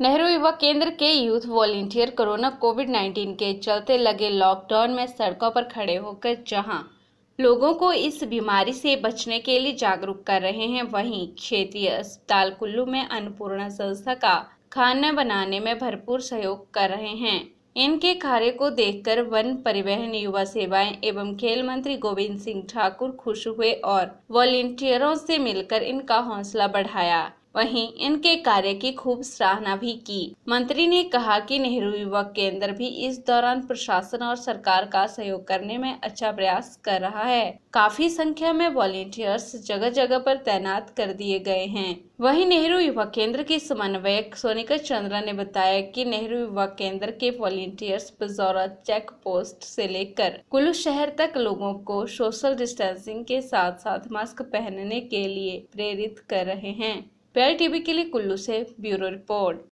नेहरू युवा केंद्र के यूथ वॉलेंटियर कोरोना कोविड 19 के चलते लगे लॉकडाउन में सड़कों पर खड़े होकर जहां लोगों को इस बीमारी से बचने के लिए जागरूक कर रहे हैं वहीं क्षेत्रीय अस्पताल कुल्लू में अन्नपूर्णा संस्था का खाना बनाने में भरपूर सहयोग कर रहे हैं इनके कार्य को देखकर वन परिवहन युवा सेवाएं एवं खेल मंत्री गोविंद सिंह ठाकुर खुश हुए और वॉलेंटियरों से मिलकर इनका हौसला बढ़ाया वहीं इनके कार्य की खूब सराहना भी की मंत्री ने कहा कि नेहरू युवा केंद्र भी इस दौरान प्रशासन और सरकार का सहयोग करने में अच्छा प्रयास कर रहा है काफी संख्या में वॉलेंटियर्स जगह जगह पर तैनात कर दिए गए हैं वहीं नेहरू युवा केंद्र के समन्वयक सोनिका चंद्रा ने बताया कि नेहरू युवा केंद्र के वॉलेंटियर्स बजौरा चेक पोस्ट से लेकर कुल्लू शहर तक लोगों को सोशल डिस्टेंसिंग के साथ साथ मास्क पहनने के लिए प्रेरित कर रहे हैं पीआई टीवी के लिए कुल्लू से ब्यूरो रिपोर्ट